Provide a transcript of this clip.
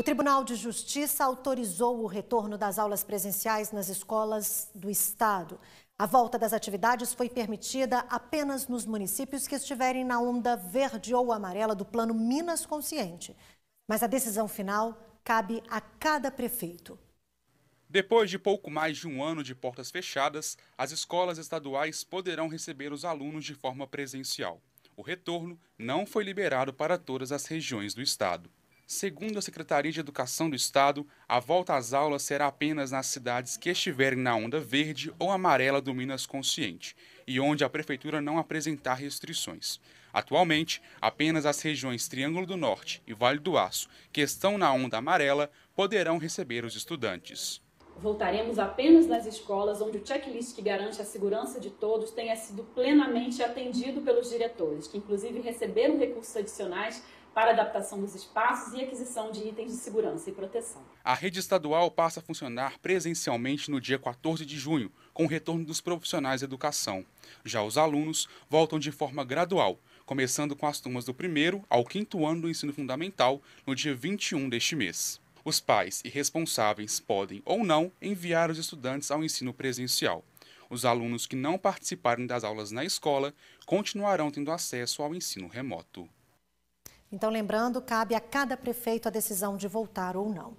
O Tribunal de Justiça autorizou o retorno das aulas presenciais nas escolas do estado. A volta das atividades foi permitida apenas nos municípios que estiverem na onda verde ou amarela do Plano Minas Consciente. Mas a decisão final cabe a cada prefeito. Depois de pouco mais de um ano de portas fechadas, as escolas estaduais poderão receber os alunos de forma presencial. O retorno não foi liberado para todas as regiões do estado. Segundo a Secretaria de Educação do Estado, a volta às aulas será apenas nas cidades que estiverem na onda verde ou amarela do Minas Consciente e onde a Prefeitura não apresentar restrições. Atualmente, apenas as regiões Triângulo do Norte e Vale do Aço, que estão na onda amarela, poderão receber os estudantes. Voltaremos apenas nas escolas onde o checklist que garante a segurança de todos tenha sido plenamente atendido pelos diretores, que inclusive receberam recursos adicionais para adaptação dos espaços e aquisição de itens de segurança e proteção. A rede estadual passa a funcionar presencialmente no dia 14 de junho, com o retorno dos profissionais de educação. Já os alunos voltam de forma gradual, começando com as turmas do primeiro ao quinto ano do ensino fundamental no dia 21 deste mês. Os pais e responsáveis podem ou não enviar os estudantes ao ensino presencial. Os alunos que não participarem das aulas na escola continuarão tendo acesso ao ensino remoto. Então, lembrando, cabe a cada prefeito a decisão de voltar ou não.